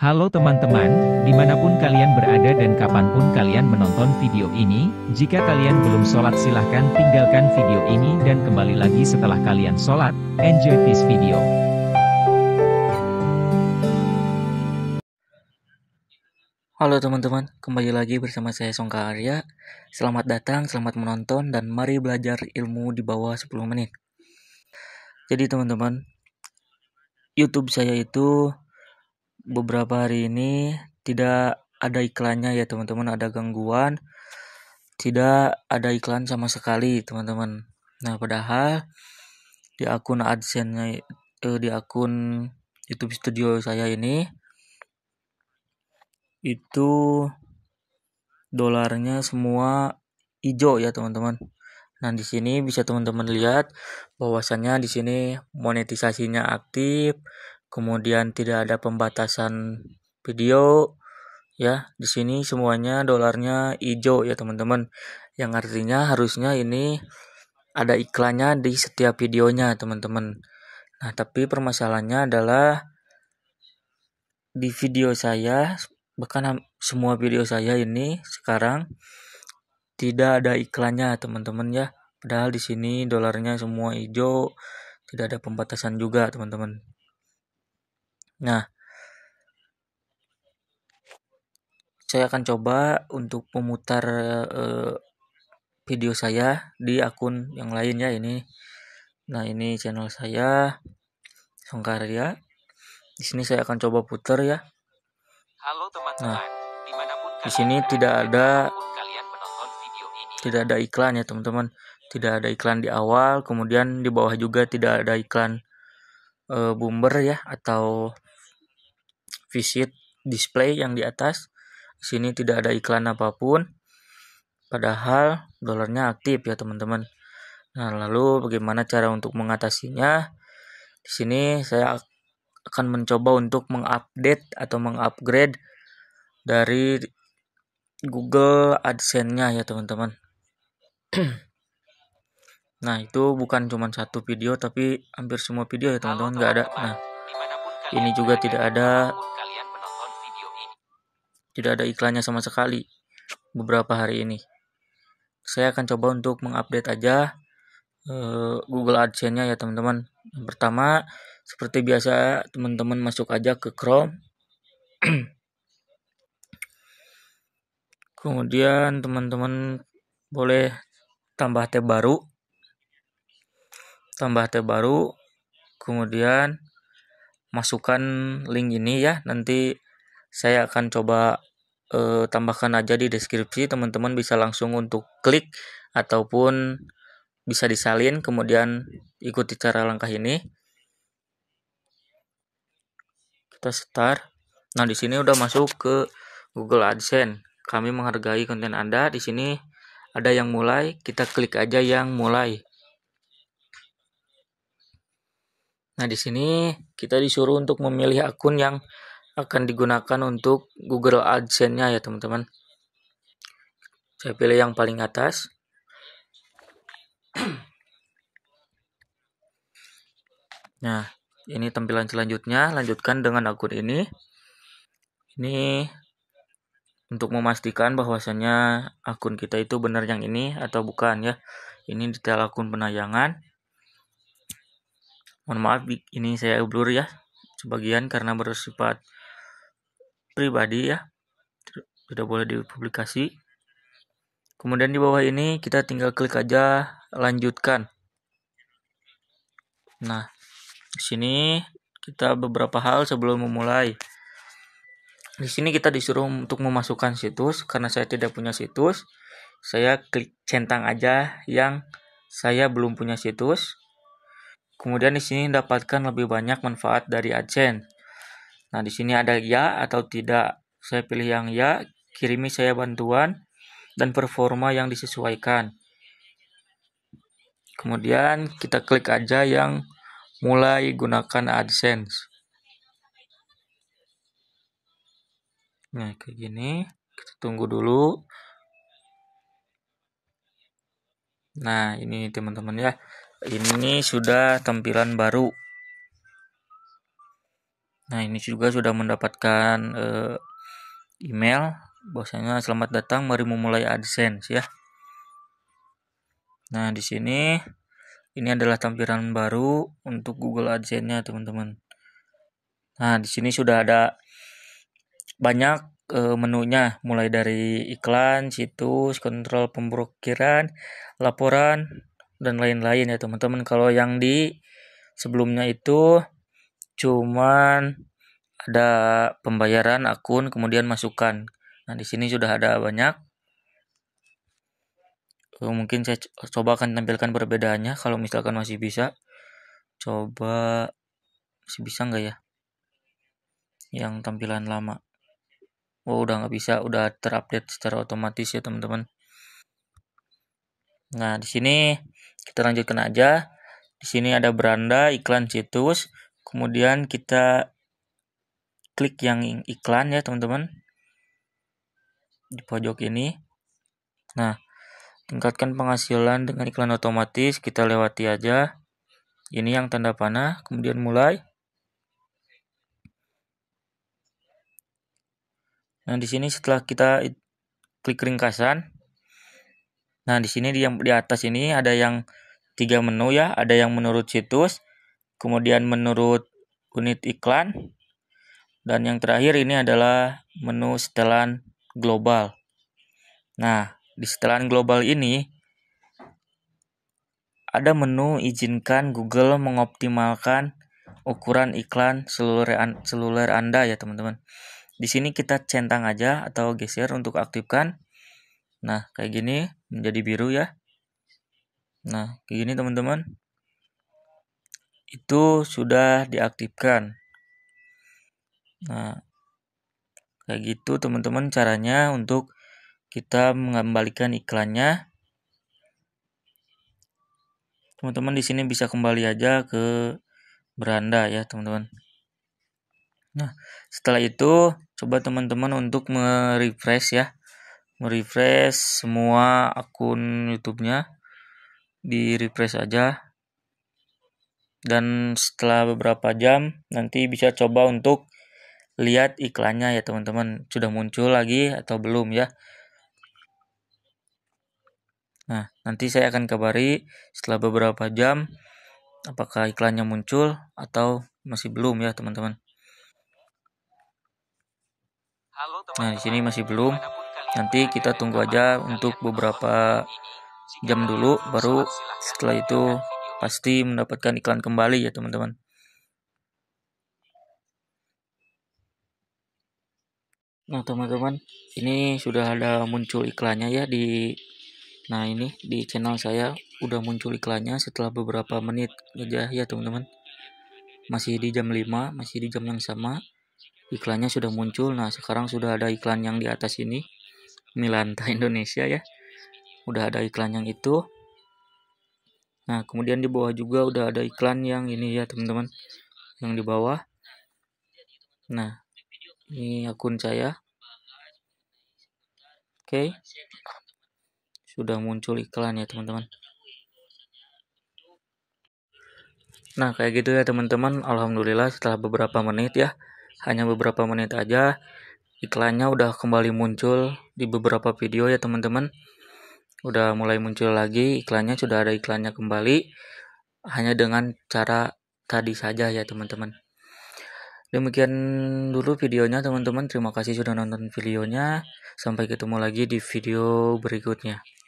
Halo teman-teman, dimanapun kalian berada dan kapanpun kalian menonton video ini, jika kalian belum sholat silahkan tinggalkan video ini dan kembali lagi setelah kalian sholat, enjoy this video. Halo teman-teman, kembali lagi bersama saya Songka Arya. Selamat datang, selamat menonton, dan mari belajar ilmu di bawah 10 menit. Jadi teman-teman, YouTube saya itu beberapa hari ini tidak ada iklannya ya teman-teman, ada gangguan. Tidak ada iklan sama sekali, teman-teman. Nah, padahal di akun adsense eh, di akun YouTube Studio saya ini itu dolarnya semua hijau ya, teman-teman. Nah, di sini bisa teman-teman lihat bahwasannya di sini monetisasinya aktif, kemudian tidak ada pembatasan video ya di sini semuanya dolarnya hijau ya teman-teman yang artinya harusnya ini ada iklannya di setiap videonya teman-teman nah tapi permasalahannya adalah di video saya bahkan semua video saya ini sekarang tidak ada iklannya teman-teman ya padahal di sini dolarnya semua hijau tidak ada pembatasan juga teman-teman Nah, saya akan coba untuk memutar uh, video saya di akun yang lain ya ini. Nah, ini channel saya Songkarya. Di sini saya akan coba putar ya. Halo teman-teman. Nah, di sini tidak ada tidak ada iklan ya, teman-teman. Tidak ada iklan di awal, kemudian di bawah juga tidak ada iklan e, bumber ya atau visit display yang di atas. Di sini tidak ada iklan apapun. Padahal dolarnya aktif ya teman-teman. Nah, lalu bagaimana cara untuk mengatasinya? Di sini saya akan mencoba untuk mengupdate atau mengupgrade dari Google AdSense-nya ya teman-teman. nah itu bukan cuma satu video tapi hampir semua video ya teman-teman nggak ada. Nah ini juga tidak ada tidak ada iklannya sama sekali beberapa hari ini. Saya akan coba untuk mengupdate aja uh, Google AdSense-nya ya teman-teman. Yang pertama, seperti biasa teman-teman masuk aja ke Chrome. Kemudian teman-teman boleh tambah tab baru. Tambah tab baru. Kemudian masukkan link ini ya. Nanti saya akan coba uh, tambahkan aja di deskripsi teman-teman bisa langsung untuk klik ataupun bisa disalin kemudian ikuti cara langkah ini kita start nah di sini udah masuk ke Google AdSense kami menghargai konten Anda di sini ada yang mulai kita klik aja yang mulai nah di sini kita disuruh untuk memilih akun yang akan digunakan untuk Google AdSense-nya ya teman-teman. Saya pilih yang paling atas. Nah, ini tampilan selanjutnya. Lanjutkan dengan akun ini. Ini untuk memastikan bahwasannya akun kita itu benar yang ini atau bukan ya. Ini detail akun penayangan. Mohon maaf, ini saya blur ya sebagian karena bersifat pribadi ya tidak boleh dipublikasi kemudian di bawah ini kita tinggal klik aja lanjutkan nah di sini kita beberapa hal sebelum memulai di sini kita disuruh untuk memasukkan situs karena saya tidak punya situs saya klik centang aja yang saya belum punya situs kemudian di sini dapatkan lebih banyak manfaat dari AdSense Nah, di sini ada ya atau tidak. Saya pilih yang ya, kirimi saya bantuan dan performa yang disesuaikan. Kemudian kita klik aja yang mulai gunakan AdSense. Nah, kayak gini. Kita tunggu dulu. Nah, ini teman-teman ya. Ini sudah tampilan baru. Nah, ini juga sudah mendapatkan uh, email bahwasanya selamat datang mari memulai AdSense ya. Nah, di sini ini adalah tampilan baru untuk Google AdSense-nya, teman-teman. Nah, di sini sudah ada banyak uh, menunya mulai dari iklan, situs, kontrol pemblokiran, laporan dan lain-lain ya, teman-teman. Kalau yang di sebelumnya itu cuman ada pembayaran akun kemudian masukan. Nah, di sini sudah ada banyak. Mungkin saya coba akan tampilkan perbedaannya kalau misalkan masih bisa. Coba masih bisa nggak ya? Yang tampilan lama. Oh, udah nggak bisa, udah terupdate secara otomatis ya, teman-teman. Nah, di sini kita lanjutkan aja. Di sini ada beranda, iklan situs, Kemudian kita klik yang iklan ya teman-teman. Di pojok ini. Nah, tingkatkan penghasilan dengan iklan otomatis. Kita lewati aja. Ini yang tanda panah. Kemudian mulai. Nah, di sini setelah kita klik ringkasan. Nah, di sini di yang di atas ini ada yang tiga menu ya, ada yang menurut situs, kemudian menurut unit iklan, dan yang terakhir ini adalah menu setelan global. Nah, di setelan global ini ada menu izinkan Google mengoptimalkan ukuran iklan seluler seluler Anda ya, teman-teman. Di sini kita centang aja atau geser untuk aktifkan. Nah, kayak gini menjadi biru ya. Nah, kayak gini teman-teman itu sudah diaktifkan. Nah, kayak gitu teman-teman caranya untuk kita mengembalikan iklannya. Teman-teman di sini bisa kembali aja ke beranda ya, teman-teman. Nah, setelah itu coba teman-teman untuk merefresh ya. Merefresh semua akun YouTube-nya. Di refresh aja dan setelah beberapa jam nanti bisa coba untuk lihat iklannya ya teman-teman sudah muncul lagi atau belum ya nah nanti saya akan kabari setelah beberapa jam apakah iklannya muncul atau masih belum ya teman-teman nah di sini masih belum nanti kita tunggu aja untuk beberapa jam dulu baru setelah itu pasti mendapatkan iklan kembali ya teman-teman. Nah teman-teman, ini sudah ada muncul iklannya ya di Nah ini di channel saya udah muncul iklannya setelah beberapa menit aja ya teman-teman. Masih di jam 5, masih di jam yang sama. Iklannya sudah muncul. Nah sekarang sudah ada iklan yang di atas ini. Milanta Indonesia ya. Udah ada iklan yang itu. Nah, kemudian di bawah juga udah ada iklan yang ini ya, teman-teman. Yang di bawah. Nah, ini akun saya. Oke. Okay. Sudah muncul iklan ya, teman-teman. Nah, kayak gitu ya, teman-teman. Alhamdulillah setelah beberapa menit ya, hanya beberapa menit aja iklannya udah kembali muncul di beberapa video ya, teman-teman udah mulai muncul lagi iklannya sudah ada iklannya kembali hanya dengan cara tadi saja ya teman-teman demikian dulu videonya teman-teman terima kasih sudah nonton videonya sampai ketemu lagi di video berikutnya